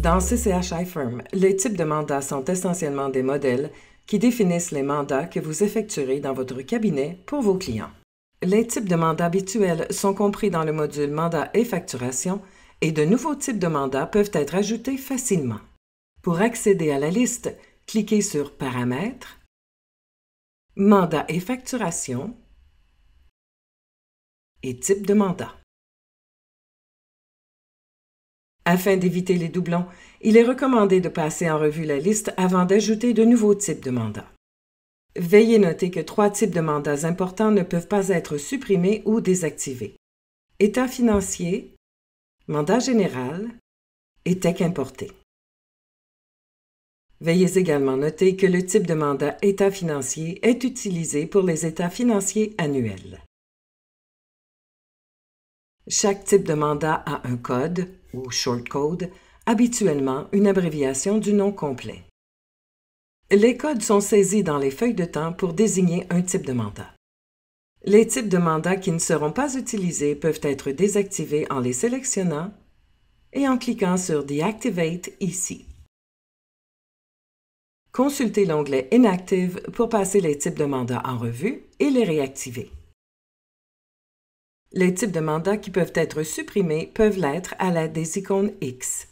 Dans CCH Firm, les types de mandats sont essentiellement des modèles qui définissent les mandats que vous effectuerez dans votre cabinet pour vos clients. Les types de mandats habituels sont compris dans le module Mandat et facturation et de nouveaux types de mandats peuvent être ajoutés facilement. Pour accéder à la liste, cliquez sur Paramètres, Mandat et facturation et type de mandat. Afin d'éviter les doublons, il est recommandé de passer en revue la liste avant d'ajouter de nouveaux types de mandats. Veuillez noter que trois types de mandats importants ne peuvent pas être supprimés ou désactivés. État financier, mandat général et tech importé. Veuillez également noter que le type de mandat État financier est utilisé pour les états financiers annuels. Chaque type de mandat a un code, ou short code, habituellement une abréviation du nom complet. Les codes sont saisis dans les feuilles de temps pour désigner un type de mandat. Les types de mandats qui ne seront pas utilisés peuvent être désactivés en les sélectionnant et en cliquant sur Deactivate ici. Consultez l'onglet Inactive pour passer les types de mandats en revue et les réactiver. Les types de mandats qui peuvent être supprimés peuvent l'être à l'aide des icônes X.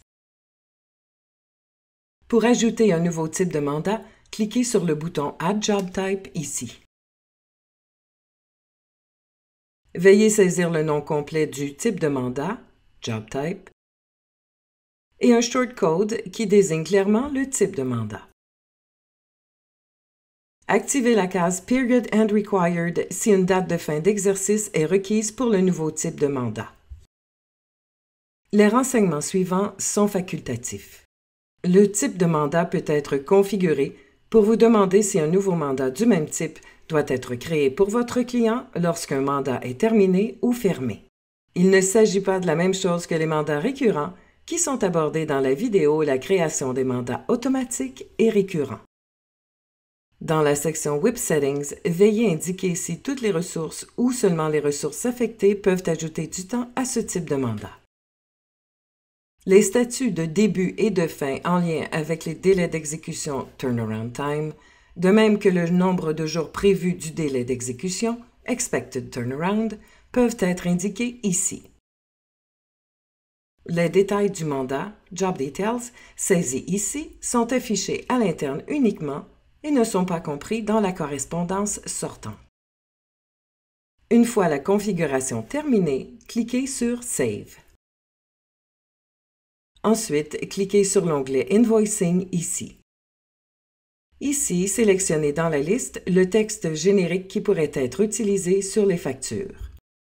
Pour ajouter un nouveau type de mandat, cliquez sur le bouton Add Job Type ici. Veuillez saisir le nom complet du type de mandat, Job Type, et un short code qui désigne clairement le type de mandat. Activez la case Period and Required si une date de fin d'exercice est requise pour le nouveau type de mandat. Les renseignements suivants sont facultatifs. Le type de mandat peut être configuré pour vous demander si un nouveau mandat du même type doit être créé pour votre client lorsqu'un mandat est terminé ou fermé. Il ne s'agit pas de la même chose que les mandats récurrents qui sont abordés dans la vidéo La création des mandats automatiques et récurrents. Dans la section Web Settings, veillez indiquer si toutes les ressources ou seulement les ressources affectées peuvent ajouter du temps à ce type de mandat. Les statuts de début et de fin en lien avec les délais d'exécution turnaround time, de même que le nombre de jours prévus du délai d'exécution expected turnaround, peuvent être indiqués ici. Les détails du mandat, Job Details, saisis ici, sont affichés à l'interne uniquement et ne sont pas compris dans la correspondance sortant. Une fois la configuration terminée, cliquez sur Save. Ensuite, cliquez sur l'onglet Invoicing ici. Ici, sélectionnez dans la liste le texte générique qui pourrait être utilisé sur les factures.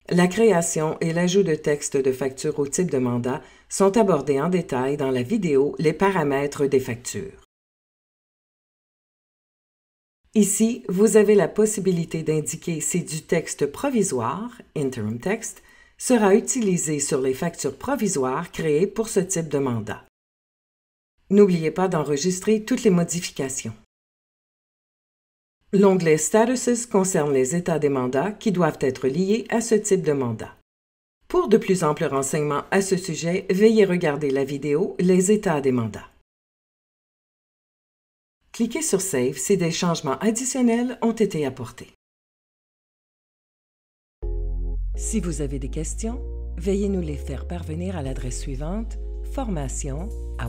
La création et l'ajout de textes de facture au type de mandat sont abordés en détail dans la vidéo Les paramètres des factures. Ici, vous avez la possibilité d'indiquer si du texte provisoire, interim text, sera utilisé sur les factures provisoires créées pour ce type de mandat. N'oubliez pas d'enregistrer toutes les modifications. L'onglet Statuses concerne les états des mandats qui doivent être liés à ce type de mandat. Pour de plus amples renseignements à ce sujet, veuillez regarder la vidéo Les états des mandats. Cliquez sur Save si des changements additionnels ont été apportés. Si vous avez des questions, veuillez nous les faire parvenir à l'adresse suivante formation à